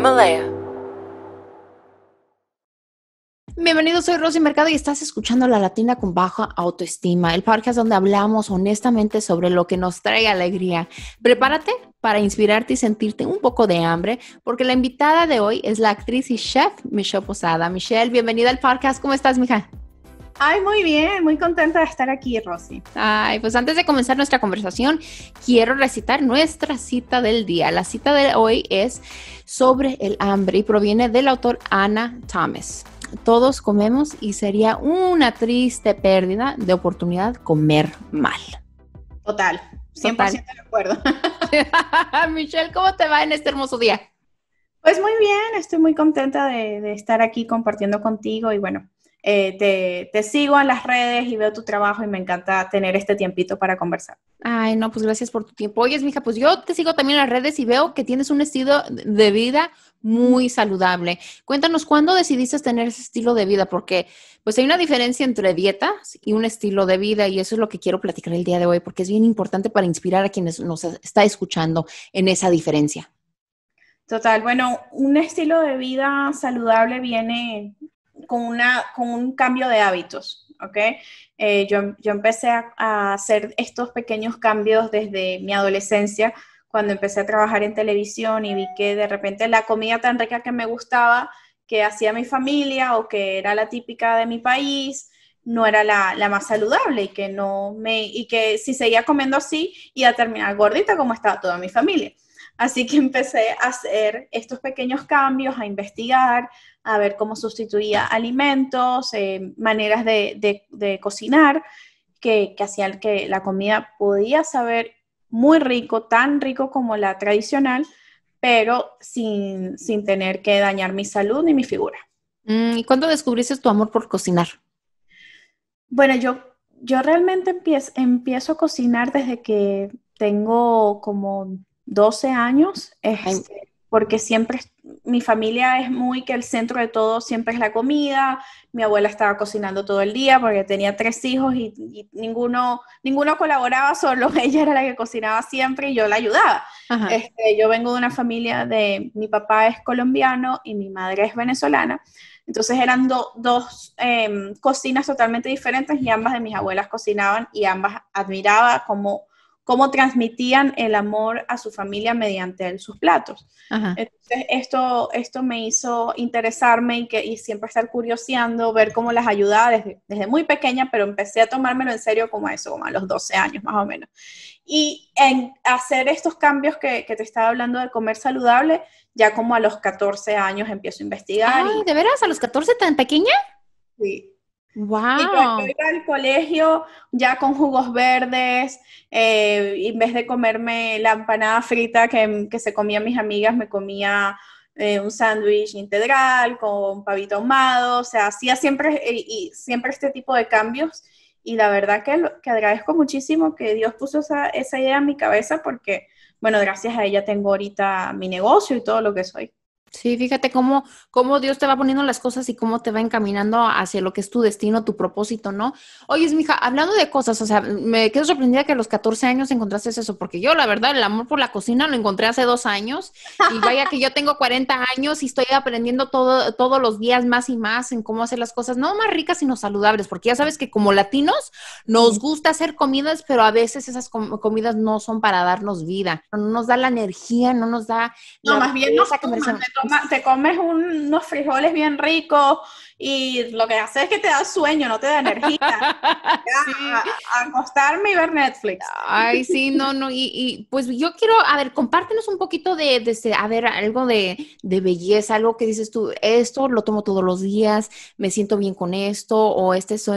Himalaya. Bienvenidos, soy Rosy Mercado y estás escuchando La Latina con Baja Autoestima, el podcast donde hablamos honestamente sobre lo que nos trae alegría. Prepárate para inspirarte y sentirte un poco de hambre, porque la invitada de hoy es la actriz y chef Michelle Posada. Michelle, bienvenida al podcast. ¿Cómo estás, mija? Ay, muy bien, muy contenta de estar aquí, Rosy. Ay, pues antes de comenzar nuestra conversación, quiero recitar nuestra cita del día. La cita de hoy es sobre el hambre y proviene del autor Anna Thomas. Todos comemos y sería una triste pérdida de oportunidad comer mal. Total, 100% de acuerdo. Michelle, ¿cómo te va en este hermoso día? Pues muy bien, estoy muy contenta de estar aquí compartiendo contigo y bueno, eh, te, te, sigo en las redes y veo tu trabajo y me encanta tener este tiempito para conversar. Ay, no, pues gracias por tu tiempo. Oye, mija, pues yo te sigo también en las redes y veo que tienes un estilo de vida muy saludable. Cuéntanos, ¿cuándo decidiste tener ese estilo de vida? Porque pues hay una diferencia entre dietas y un estilo de vida y eso es lo que quiero platicar el día de hoy porque es bien importante para inspirar a quienes nos está escuchando en esa diferencia. Total, bueno, un estilo de vida saludable viene con, un cambio de hábitos, ¿ok? Eh, yo, empecé a, hacer estos pequeños cambios desde mi adolescencia, cuando empecé a trabajar en televisión y vi que de repente la comida tan rica que me gustaba, que hacía mi familia o que era la típica de mi país, no era la, más saludable y que y que si seguía comiendo así iba a terminar gordita como estaba toda mi familia. Así que empecé a hacer estos pequeños cambios, a investigar, a ver cómo sustituía alimentos, eh, maneras de, cocinar, que, que hacían que la comida podía saber muy rico, tan rico como la tradicional, pero sin, tener que dañar mi salud ni mi figura. Mm, ¿Y cuándo descubriste tu amor por cocinar? Bueno, yo, yo realmente empiezo a cocinar desde que tengo como 12 años, este, porque siempre mi familia es muy que el centro de todo siempre es la comida, mi abuela estaba cocinando todo el día porque tenía tres hijos y, ninguno, ninguno colaboraba, solo ella era la que cocinaba siempre y yo la ayudaba. Este, yo vengo de una familia de, mi papá es colombiano y mi madre es venezolana, entonces eran dos em, cocinas totalmente diferentes y ambas de mis abuelas cocinaban y ambas admiraba cómo cómo transmitían el amor a su familia mediante sus platos. Entonces, esto, esto me hizo interesarme y, que, siempre estar curioseando, ver cómo las ayudaba desde, muy pequeña, pero empecé a tomármelo en serio como a eso, como a los 12 años más o menos. Y en hacer estos cambios que, te estaba hablando de comer saludable, ya como a los 14 años empiezo a investigar. Ay, ¿De veras? ¿A los 14 tan pequeña? Sí. Wow. Y cuando iba al colegio ya con jugos verdes, eh, en vez de comerme la empanada frita que, que se comían mis amigas, me comía eh, un sándwich integral con pavito ahumado, o sea, hacía siempre, eh, y siempre este tipo de cambios y la verdad que, que agradezco muchísimo que Dios puso esa, esa idea en mi cabeza porque, bueno, gracias a ella tengo ahorita mi negocio y todo lo que soy. Sí, fíjate cómo, cómo Dios te va poniendo las cosas y cómo te va encaminando hacia lo que es tu destino, tu propósito, ¿no? Oye, mija, hablando de cosas, o sea, me quedo sorprendida que a los 14 años encontraste eso, porque yo, la verdad, el amor por la cocina lo encontré hace dos años y vaya que yo tengo 40 años y estoy aprendiendo todo, todos los días más y más en cómo hacer las cosas, no más ricas, sino saludables, porque ya sabes que como latinos nos gusta hacer comidas, pero a veces esas comidas no son para darnos vida, no nos da la energía, no nos da... No, más bien no te comes unos frijoles bien ricos, y lo que hace es que te da sueño, no te da energía. a, acostarme y ver Netflix. Ay, sí, no, no, y, pues yo quiero, a ver, compártenos un poquito de, de este, a ver, algo de, belleza, algo que dices tú, esto lo tomo todos los días, me siento bien con esto, o este es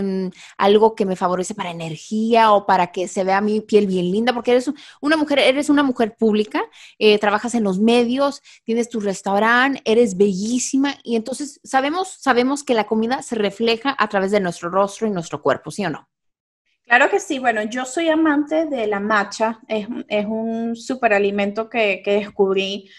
algo que me favorece para energía o para que se vea mi piel bien linda, porque eres una mujer, eres una mujer pública, eh, trabajas en los medios, tienes tu restaurante, eres bellísima, y entonces sabemos, sabemos que la comida se refleja a través de nuestro rostro y nuestro cuerpo, ¿sí o no? Claro que sí, bueno, yo soy amante de la matcha, es, un superalimento que, que descubrí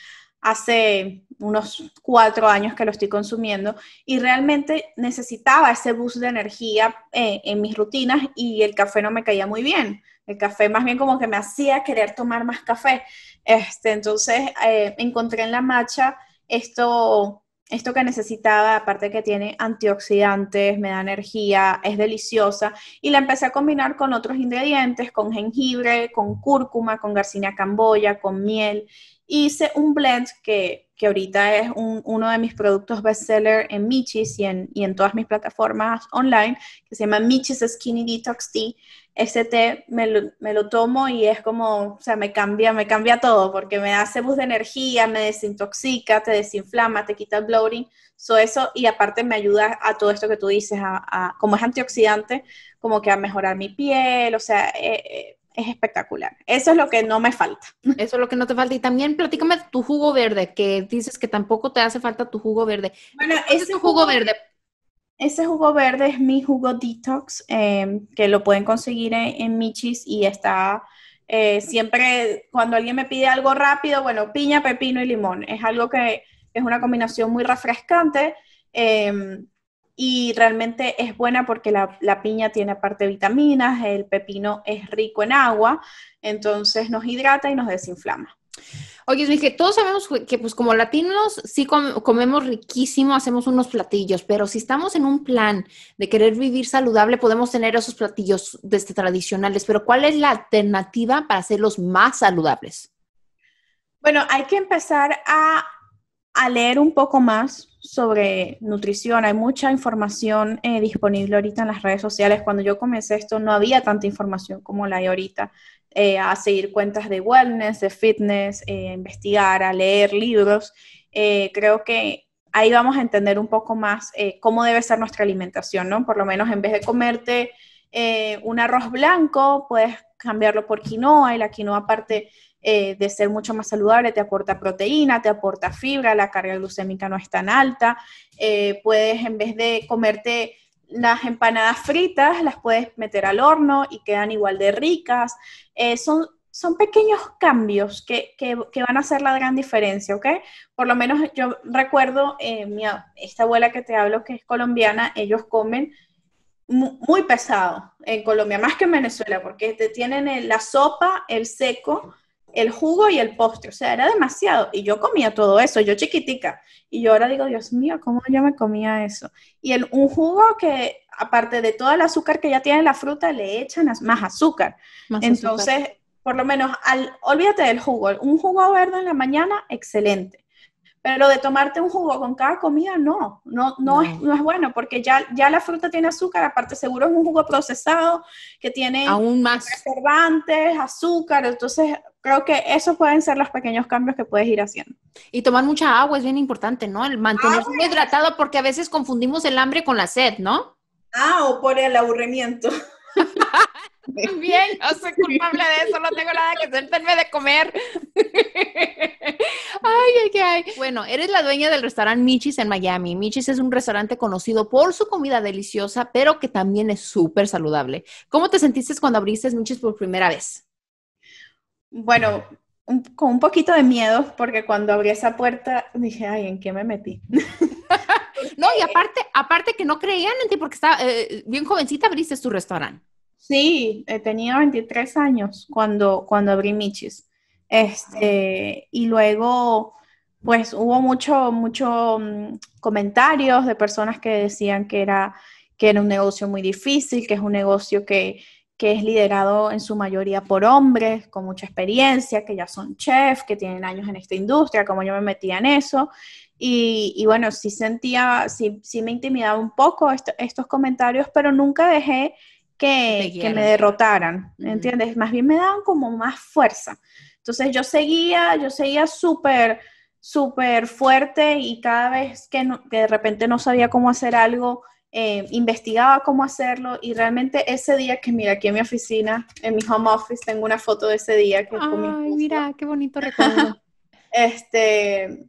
hace unos cuatro años que lo estoy consumiendo y realmente necesitaba ese boost de energía eh, en, mis rutinas y el café no me caía muy bien. El café más bien como que me hacía querer tomar más café. Este, entonces eh, encontré en la matcha esto esto que necesitaba, aparte que tiene antioxidantes, me da energía, es deliciosa, y la empecé a combinar con otros ingredientes, con jengibre, con cúrcuma, con garcinia camboya, con miel, hice un blend que, que ahorita es un, uno de mis productos bestseller en Michis y en, y en, todas mis plataformas online, que se llama Michis Skinny Detox Tea. Este té me lo, me lo, tomo y es como, o sea, me cambia, me cambia todo, porque me hace bus de energía, me desintoxica, te desinflama, te quita el bloating, so eso, y aparte me ayuda a todo esto que tú dices, a, como es antioxidante, como que a mejorar mi piel, o sea, eh, eh, es espectacular. Eso es lo que no me falta. Eso es lo que no te falta. Y también platícame tu jugo verde, que dices que tampoco te hace falta tu jugo verde. Bueno, ese es jugo, verde. Ese jugo verde es mi jugo detox, em, que lo pueden conseguir en, Michis y está eh, siempre cuando alguien me pide algo rápido, bueno, piña, pepino y limón. Es algo que es una combinación muy refrescante. Em, y realmente es buena porque la, piña tiene aparte vitaminas, el pepino es rico en agua, entonces nos hidrata y nos desinflama. Oye, que todos sabemos que pues como latinos sí comemos riquísimo, hacemos unos platillos, pero si estamos en un plan de querer vivir saludable, podemos tener esos platillos desde tradicionales, pero ¿cuál es la alternativa para hacerlos más saludables? Bueno, hay que empezar a a leer un poco más sobre nutrición. Hay mucha información eh, disponible ahorita en las redes sociales. Cuando yo comencé esto no había tanta información como la hay ahorita. Eh, a seguir cuentas de wellness, de fitness, eh, a investigar, a leer libros. creo que ahí vamos a entender un poco más cómo debe ser nuestra alimentación, ¿no? Por lo menos en vez de comerte un arroz blanco, puedes cambiarlo por quinoa y la quinoa aparte eh, de ser mucho más saludable, te aporta proteína, te aporta fibra, la carga glucémica no es tan alta, eh, puedes en vez de comerte las empanadas fritas, las puedes meter al horno y quedan igual de ricas. Eh, son, son pequeños cambios que, que, que, van a hacer la gran diferencia, ¿ok? Por lo menos yo recuerdo, mi, esta abuela que te hablo, que es colombiana, ellos comen muy pesado en Colombia, más que en Venezuela, porque te tienen la sopa, el seco el jugo y el postre, o sea, era demasiado. Y yo comía todo eso, yo chiquitica. Y yo ahora digo, Dios mío, ¿cómo yo me comía eso? Y el, un jugo que, aparte de todo el azúcar que ya tiene la fruta, le echan más azúcar. Entonces, por lo menos, al, olvídate del jugo. Un jugo verde en la mañana, excelente. Pero lo de tomarte un jugo con cada comida, no, no, no, Es, no es, bueno, porque ya, ya la fruta tiene azúcar, aparte seguro es un jugo procesado que tiene Aún más. preservantes, azúcar, entonces creo que esos pueden ser los pequeños cambios que puedes ir haciendo. Y tomar mucha agua es bien importante, ¿no? El mantenerse hidratado porque a veces confundimos el hambre con la sed, ¿no? Ah, o por el aburrimiento. Bien, yo soy culpable de eso, no tengo nada que hacerme de comer. Ay, ay, ay. Bueno, eres la dueña del restaurante Michis en Miami. Michis es un restaurante conocido por su comida deliciosa, pero que también es súper saludable. ¿Cómo te sentiste cuando abriste Michis por primera vez? Bueno, con un poquito de miedo, porque cuando abrí esa puerta dije, ay, ¿en qué me metí? no, y aparte, aparte que no creían en ti, porque estaba, eh, bien jovencita abriste tu restaurante. Sí, eh, tenía 23 años cuando, cuando abrí Michis. Este, y luego, pues hubo mucho, mucho mm, comentarios de personas que decían que era, que era un negocio muy difícil, que es un negocio que, que es liderado en su mayoría por hombres con mucha experiencia, que ya son chefs, que tienen años en esta industria, como yo me metía en eso. Y, bueno, sí sentía, sí, sí, me intimidaba un poco estos comentarios, pero nunca dejé que, que me derrotaran, ¿entiendes? Más bien me daban como más fuerza. Entonces yo seguía, yo seguía súper, súper fuerte y cada vez que, de repente no sabía cómo hacer algo, eh, investigaba cómo hacerlo y realmente ese día que mira aquí en mi oficina, en mi home office, tengo una foto de ese día. Que Ay, mira, qué bonito recuerdo. este,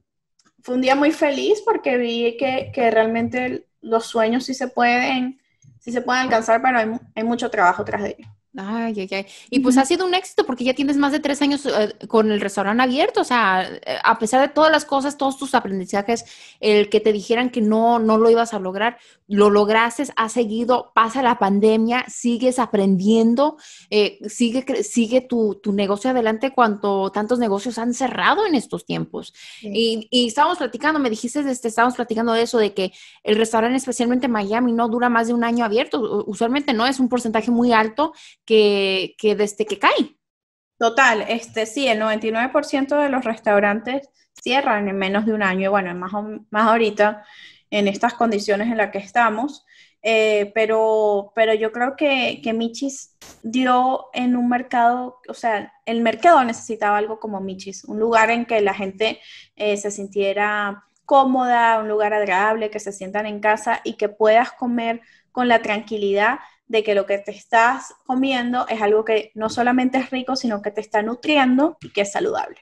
fue un día muy feliz porque vi que, realmente los sueños sí se pueden, sí se pueden alcanzar, pero hay, hay mucho trabajo tras de ellos. Ay, ay, ay. Y pues ha sido un éxito porque ya tienes más de tres años eh, con el restaurante abierto. O sea, eh, a pesar de todas las cosas, todos tus aprendizajes, el que te dijeran que no, no lo ibas a lograr, lo lograste, has seguido, pasa la pandemia, sigues aprendiendo, eh, sigue, sigue tu, tu, negocio adelante cuando tantos negocios han cerrado en estos tiempos. Y, y, estábamos platicando, me dijiste, este, estábamos platicando de eso, de que el restaurante, especialmente en Miami, no dura más de un año abierto. Usualmente no, es un porcentaje muy alto que, desde que cae. Total, este sí, el 99% de los restaurantes cierran en menos de un año, bueno, más, más ahorita en estas condiciones en las que estamos, eh, pero, pero yo creo que, que Michis dio en un mercado, o sea, el mercado necesitaba algo como Michis, un lugar en que la gente eh, se sintiera cómoda, un lugar agradable, que se sientan en casa y que puedas comer con la tranquilidad de que lo que te estás comiendo es algo que no solamente es rico, sino que te está nutriendo y que es saludable.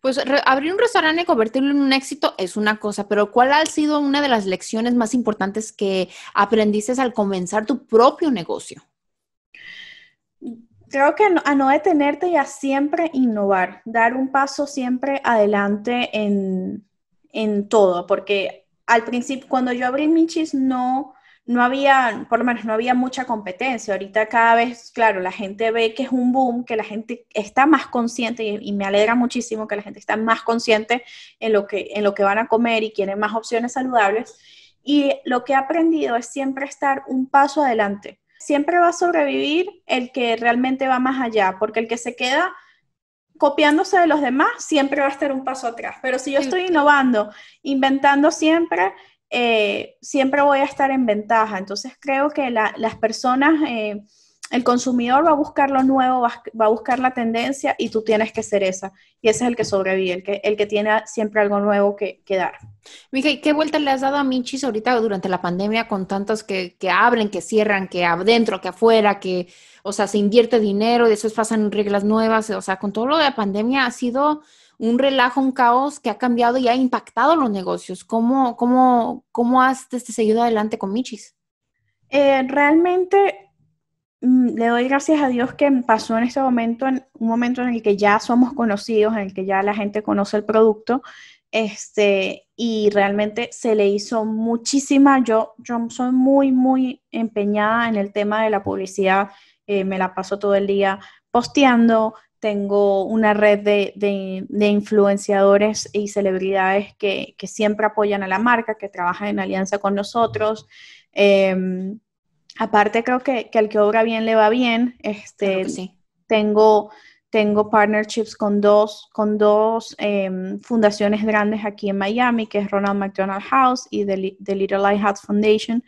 Pues abrir un restaurante y convertirlo en un éxito es una cosa, pero ¿cuál ha sido una de las lecciones más importantes que aprendiste al comenzar tu propio negocio? Creo que a no detenerte y a siempre innovar, dar un paso siempre adelante en, en todo, porque al principio, cuando yo abrí Michis, no no había, por lo menos no había mucha competencia. Ahorita cada vez, claro, la gente ve que es un boom, que la gente está más consciente y, me alegra muchísimo que la gente está más consciente en lo, que, en lo que van a comer y quieren más opciones saludables. Y lo que he aprendido es siempre estar un paso adelante. Siempre va a sobrevivir el que realmente va más allá, porque el que se queda copiándose de los demás siempre va a estar un paso atrás. Pero si yo estoy innovando, inventando siempre, eh, siempre voy a estar en ventaja. Entonces creo que las personas, eh, el consumidor va a buscar lo nuevo, va, a buscar la tendencia y tú tienes que ser esa. Y ese es el que sobrevive, el que, el que tiene siempre algo nuevo que, dar. Mija, ¿qué vuelta le has dado a Minchis ahorita durante la pandemia con tantos que, que abren, que cierran, que adentro, que afuera, que, o sea, se invierte dinero, y después pasan reglas nuevas, o sea, con todo lo de la pandemia ha sido un relajo, un caos que ha cambiado y ha impactado los negocios. ¿Cómo, cómo, cómo has seguido adelante con Michis? Eh, realmente mm, le doy gracias a Dios que pasó en este momento, en un momento en el que ya somos conocidos, en el que ya la gente conoce el producto, este, y realmente se le hizo muchísima, yo, yo soy muy, muy empeñada en el tema de la publicidad, eh, me la paso todo el día posteando, tengo una red de, influenciadores y celebridades que, siempre apoyan a la marca, que trabajan en alianza con nosotros. Em, aparte, creo que, que, al que obra bien le va bien. Este, Tengo tengo partnerships con dos, con dos em, fundaciones grandes aquí en Miami, que es Ronald McDonald House y The, The Little Lighthouse Foundation,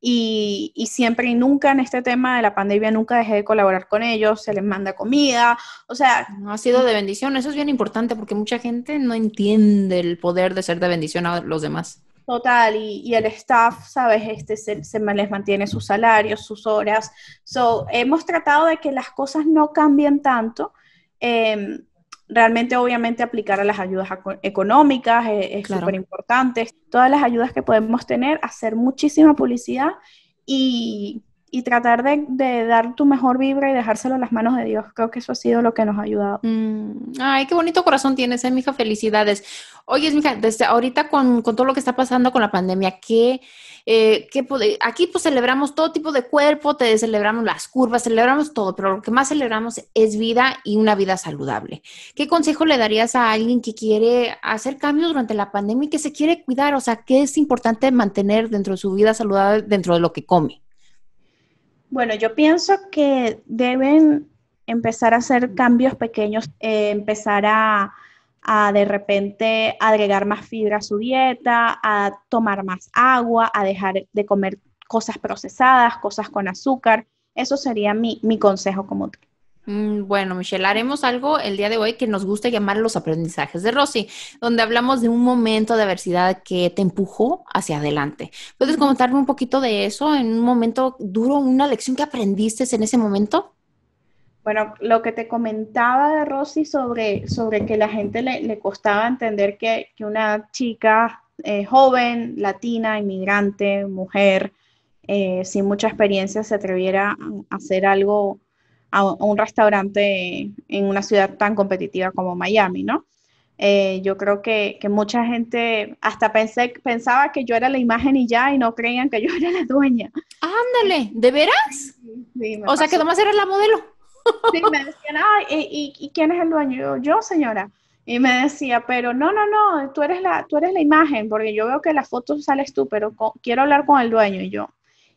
y, siempre y nunca en este tema de la pandemia nunca dejé de colaborar con ellos, se les manda comida, o sea... No ha sido de bendición, eso es bien importante porque mucha gente no entiende el poder de ser de bendición a los demás. Total, y, el staff, sabes, este, se, se, les mantiene sus salarios, sus horas. So, hemos tratado de que las cosas no cambien tanto, em, realmente obviamente aplicar a las ayudas económicas eh, es, súper importante. Todas las ayudas que podemos tener, hacer muchísima publicidad y, tratar de, dar tu mejor vibra y dejárselo en las manos de Dios. Creo que eso ha sido lo que nos ha ayudado. Mm. Ay, qué bonito corazón tienes, eh, mija. Felicidades. Oye, mija, desde ahorita con, con todo lo que está pasando con la pandemia, ¿qué... Eh, puede, aquí pues celebramos todo tipo de cuerpo, te celebramos las curvas, celebramos todo, pero lo que más celebramos es vida y una vida saludable. ¿Qué consejo le darías a alguien que quiere hacer cambios durante la pandemia y que se quiere cuidar? O sea, ¿qué es importante mantener dentro de su vida saludable, dentro de lo que come? Bueno, yo pienso que deben empezar a hacer cambios pequeños, eh, empezar a a de repente agregar más fibra a su dieta, a tomar más agua, a dejar de comer cosas procesadas, cosas con azúcar. Eso sería mi, consejo como tú. Mm, bueno, Michelle, haremos algo el día de hoy que nos gusta llamar los aprendizajes de Rosy, donde hablamos de un momento de adversidad que te empujó hacia adelante. ¿Puedes comentarme un poquito de eso en un momento duro, una lección que aprendiste en ese momento? Bueno, lo que te comentaba de Rosy sobre, sobre que la gente le, costaba entender que, una chica eh, joven, latina, inmigrante, mujer, eh, sin mucha experiencia, se atreviera a hacer algo a, un restaurante en una ciudad tan competitiva como Miami, ¿no? Eh, yo creo que, mucha gente hasta pensé, pensaba que yo era la imagen y ya, y no creían que yo era la dueña. Ándale, ¿de veras? o sea, que nomás era la modelo. Sí, me decían, ay, eh, ¿y, quién es el dueño? Yo, señora. Y me decía, pero no, no, no, tú eres, la, tú eres la imagen, porque yo veo que las fotos sales tú, pero quiero hablar con el dueño. Y yo,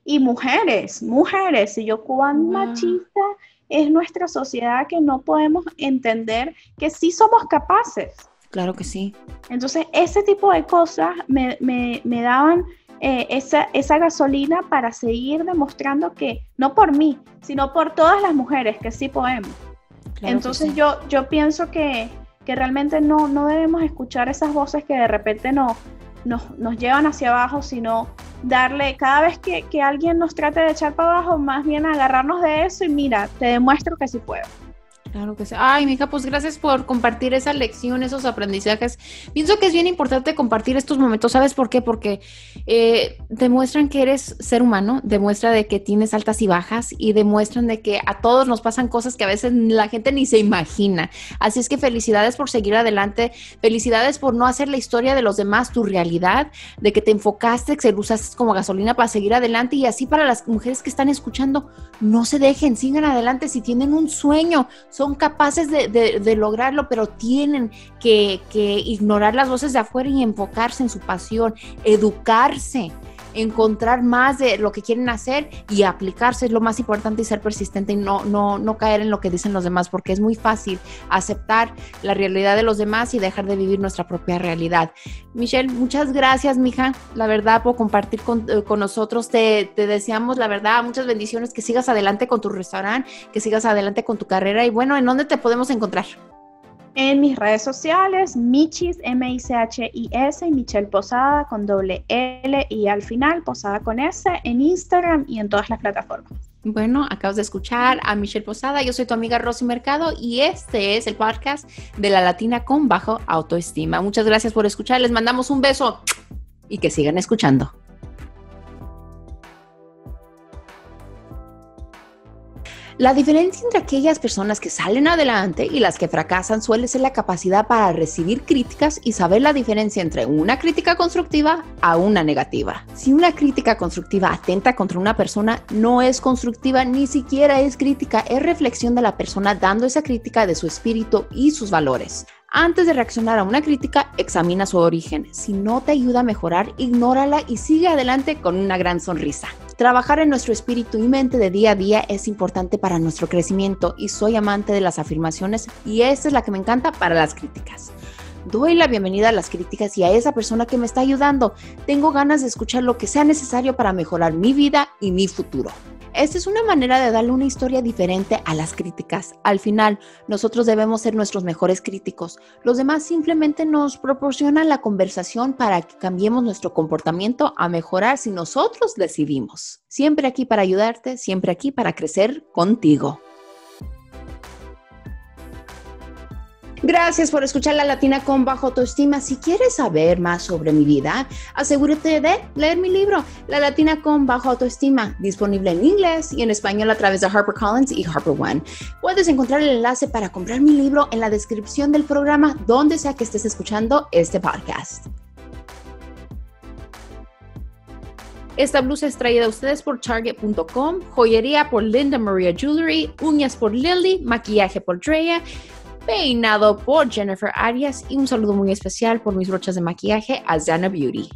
y mujeres, mujeres, y yo, cuán machista es nuestra sociedad que no podemos entender que sí somos capaces. Claro que sí. Entonces, ese tipo de cosas me, me, me daban eh, esa, esa gasolina para seguir demostrando que, no por mí, sino por todas las mujeres que sí podemos. Entonces yo, yo pienso que, que realmente no, no debemos escuchar esas voces que de repente no, nos, llevan hacia abajo, sino darle, cada vez que, que alguien nos trate de echar para abajo, más bien agarrarnos de eso y mira, te demuestro que sí puedo. Claro que sí. Ay, hija pues gracias por compartir esa lección, esos aprendizajes. Pienso que es bien importante compartir estos momentos. ¿Sabes por qué? Porque eh, demuestran que eres ser humano, demuestra de que tienes altas y bajas y demuestran de que a todos nos pasan cosas que a veces la gente ni se imagina. Así es que felicidades por seguir adelante, felicidades por no hacer la historia de los demás tu realidad, de que te enfocaste, que se usaste como gasolina para seguir adelante y así para las mujeres que están escuchando, no se dejen, sigan adelante si tienen un sueño son capaces de, lograrlo, pero tienen que, que, ignorar las voces de afuera y enfocarse en su pasión, educarse encontrar más de lo que quieren hacer y aplicarse es lo más importante y ser persistente y no, no, caer en lo que dicen los demás, porque es muy fácil aceptar la realidad de los demás y dejar de vivir nuestra propia realidad. Michelle, muchas gracias, mija, la verdad, por compartir con, eh, nosotros. Te, te, deseamos, la verdad, muchas bendiciones, que sigas adelante con tu restaurante, que sigas adelante con tu carrera y bueno, ¿en dónde te podemos encontrar? En mis redes sociales, Michis, M-I-C-H-I-S, y Michelle Posada con doble L y al final Posada con S en Instagram y en todas las plataformas. Bueno, acabas de escuchar a Michelle Posada. Yo soy tu amiga Rosy Mercado y este es el podcast de la Latina con bajo autoestima. Muchas gracias por escuchar. Les mandamos un beso y que sigan escuchando. La diferencia entre aquellas personas que salen adelante y las que fracasan suele ser la capacidad para recibir críticas y saber la diferencia entre una crítica constructiva a una negativa. Si una crítica constructiva atenta contra una persona no es constructiva, ni siquiera es crítica, es reflexión de la persona dando esa crítica de su espíritu y sus valores. Antes de reaccionar a una crítica, examina su origen. Si no te ayuda a mejorar, ignórala y sigue adelante con una gran sonrisa. Trabajar en nuestro espíritu y mente de día a día es importante para nuestro crecimiento y soy amante de las afirmaciones y esta es la que me encanta para las críticas. Doy la bienvenida a las críticas y a esa persona que me está ayudando. Tengo ganas de escuchar lo que sea necesario para mejorar mi vida y mi futuro. Esta es una manera de darle una historia diferente a las críticas. Al final, nosotros debemos ser nuestros mejores críticos. Los demás simplemente nos proporcionan la conversación para que cambiemos nuestro comportamiento a mejorar si nosotros decidimos. Siempre aquí para ayudarte, siempre aquí para crecer contigo. Gracias por escuchar La Latina con Bajo Autoestima. Si quieres saber más sobre mi vida, asegúrate de leer mi libro, La Latina con Bajo Autoestima, disponible en inglés y en español a través de HarperCollins y HarperOne. Puedes encontrar el enlace para comprar mi libro en la descripción del programa, donde sea que estés escuchando este podcast. Esta blusa es traída a ustedes por Target.com, joyería por Linda Maria Jewelry, uñas por Lily, maquillaje por Drea peinado por Jennifer Arias y un saludo muy especial por mis brochas de maquillaje a Zana Beauty.